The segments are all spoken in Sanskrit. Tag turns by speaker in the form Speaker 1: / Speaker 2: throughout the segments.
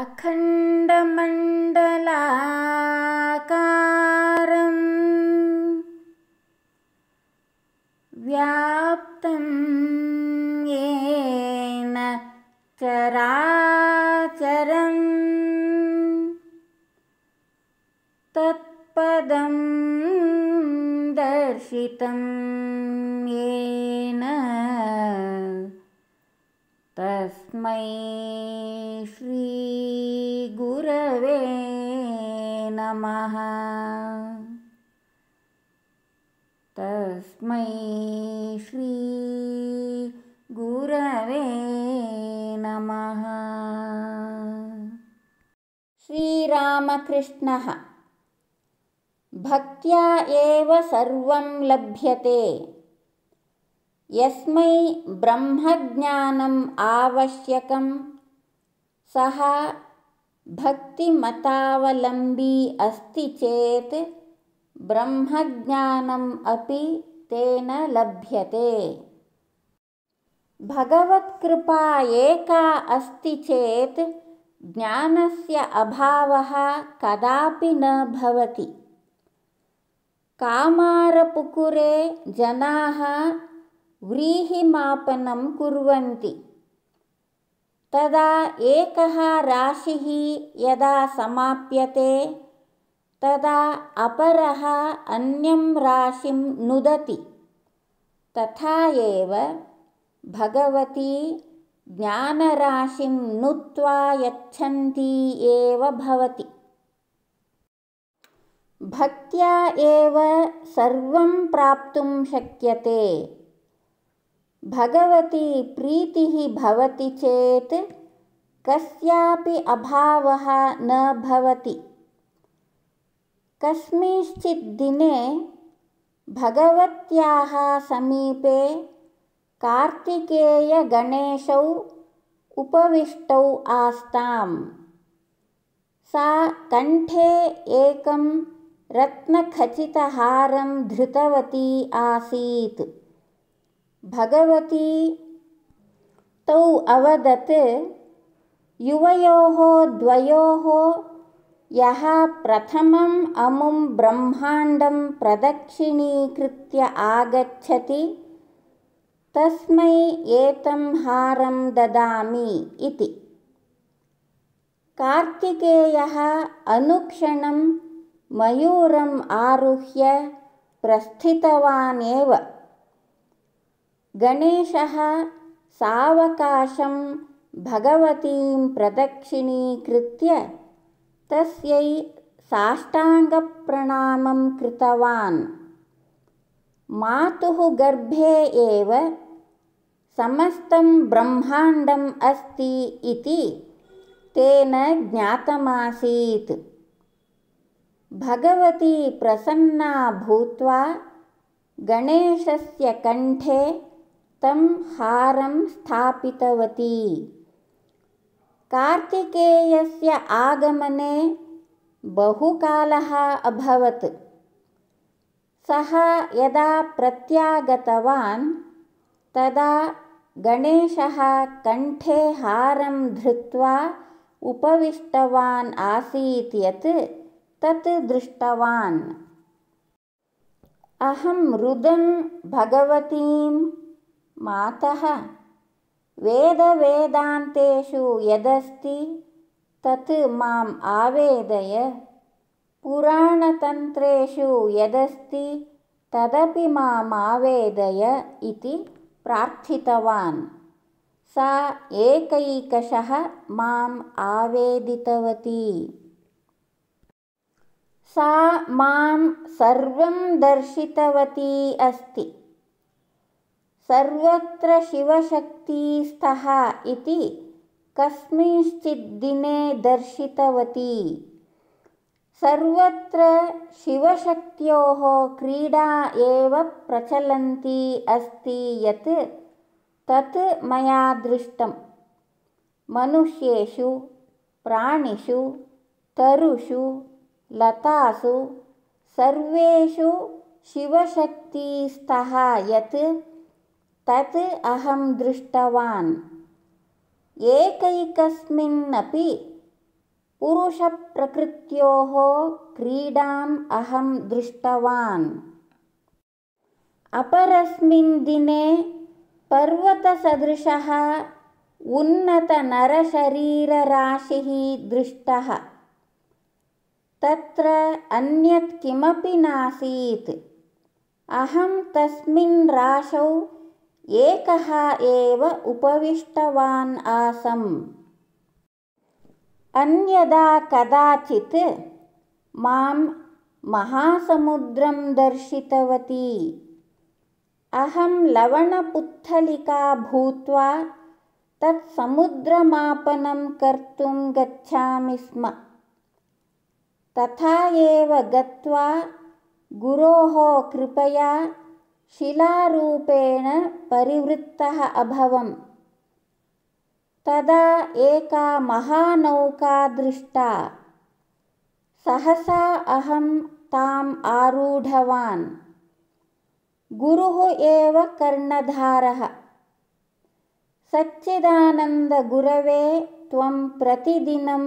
Speaker 1: अखण्डमण्डलाकारम् व्याप्तं येन चराचरम् तत्पदं दर्शितं ये तस्मै श्रीगुरवे नमः तस्मै श्री गुरवे नमः श्रीरामकृष्णः भक्त्या एव सर्वं लभ्यते यस्मै ब्रह्मज्ञानम् आवश्यकं सः भक्तिमतावलम्बी अस्ति चेत् ब्रह्मज्ञानम् अपि तेन लभ्यते भगवत्कृपा एका अस्ति चेत् ज्ञानस्य अभावः कदापि न भवति कामारपुकुरे जनाः व्रीहिमापनं कुर्वन्ति तदा एकः राशिः यदा समाप्यते तदा अपरः अन्यं राशिं नुदति तथा एव भगवती ज्ञानराशिं नुत्वा यच्छन्ती एव भवति भक्त्या एव सर्वं प्राप्तुं शक्यते भगवती प्रीतिः भवति चेत् कस्यापि अभावः न भवति कस्मिंश्चित् दिने भगवत्याः समीपे कार्तिकेयगणेशौ उपविष्टौ आस्ताम् सा कण्ठे एकं रत्नखचितहारं धृतवती आसीत् भगवती तौ अवदत् युवयोः द्वयोः यः प्रथमम् अमुं ब्रह्माण्डं प्रदक्षिणीकृत्य आगच्छति तस्मै एतं हारं ददामि इति कार्तिकेयः अनुक्षणं मयूरम् आरुह्य प्रस्थितवानेव। गणेशः सावकाशं भगवतीं प्रदक्षिणीकृत्य तस्यै साष्टाङ्गप्रणामं कृतवान् मातुः गर्भे एव समस्तं ब्रह्माण्डम् अस्ति इति तेन ज्ञातमासीत् भगवती प्रसन्ना भूत्वा गणेशस्य कण्ठे हारं स्थापितवती कार्तिकेयस्य आगमने बहुकालः अभवत् सः यदा प्रत्यागतवान् तदा गणेशः कण्ठे हारं धृत्वा उपविष्टवान् आसीत् यत् तत् दृष्टवान् अहं रुदन् भगवतीं मातः वेदवेदान्तेषु यदस्ति तत् माम् आवेदय पुराणतन्त्रेषु यदस्ति तदपि माम् आवेदय इति प्रार्थितवान् सा एकैकशः माम् आवेदितवती सा मां सर्वं दर्शितवती अस्ति सर्वत्र शिवशक्तीस्तः इति कस्मिंश्चित् दिने दर्शितवती सर्वत्र शिवशक्त्योः क्रीडा एव प्रचलन्ती अस्ति यत् तत् मया दृष्टं मनुष्येषु प्राणिषु तरुषु लतासु सर्वेषु शिवशक्तिस्तः यत् तत् अहं दृष्टवान् एकैकस्मिन्नपि पुरुषप्रकृत्योः क्रीडाम् अहं दृष्टवान् अपरस्मिन् दिने पर्वतसदृशः उन्नतनरशरीरराशिः दृष्टः तत्र अन्यत् किमपि नासीत् अहं तस्मिन् राशौ एकः एव उपविष्टवान् आसम् अन्यदा कदाचित् मां महासमुद्रं दर्शितवती अहं लवणपुत्थलिका भूत्वा तत्समुद्रमापनं कर्तुं गच्छामि स्म तथा एव गत्वा गुरोः कृपया शिलारूपेण परिवृत्तः अभवम् तदा एका महानौका दृष्टा सहसा अहं ताम् आरूढवान् गुरुः एव कर्णधारः सच्चिदानन्दगुरवे त्वं प्रतिदिनं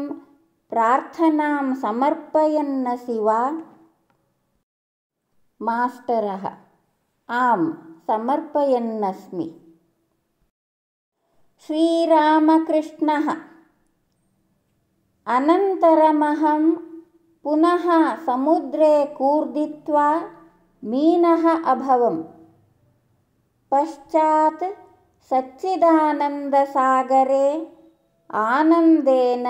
Speaker 1: प्रार्थनां समर्पयन्नसि वा मास्टरः आं समर्पयन्नस्मि श्रीरामकृष्णः अनन्तरमहं पुनः समुद्रे कूर्दित्वा मीनः अभवम् पश्चात् सच्चिदानन्दसागरे आनन्देन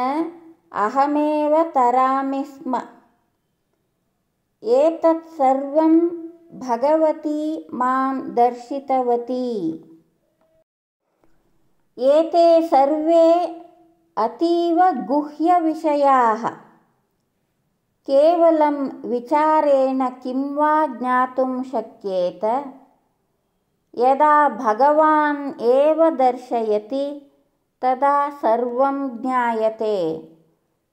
Speaker 1: अहमेव तरामि स्म एतत् सर्वं भगवती मां दर्शितवती एते सर्वे अतीवगुह्यविषयाः केवलं विचारेण किं वा ज्ञातुं शक्येत यदा भगवान् एव दर्शयति तदा सर्वं ज्ञायते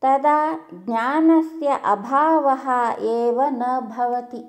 Speaker 1: तदा ज्ञानस्य अभावः एव न भवति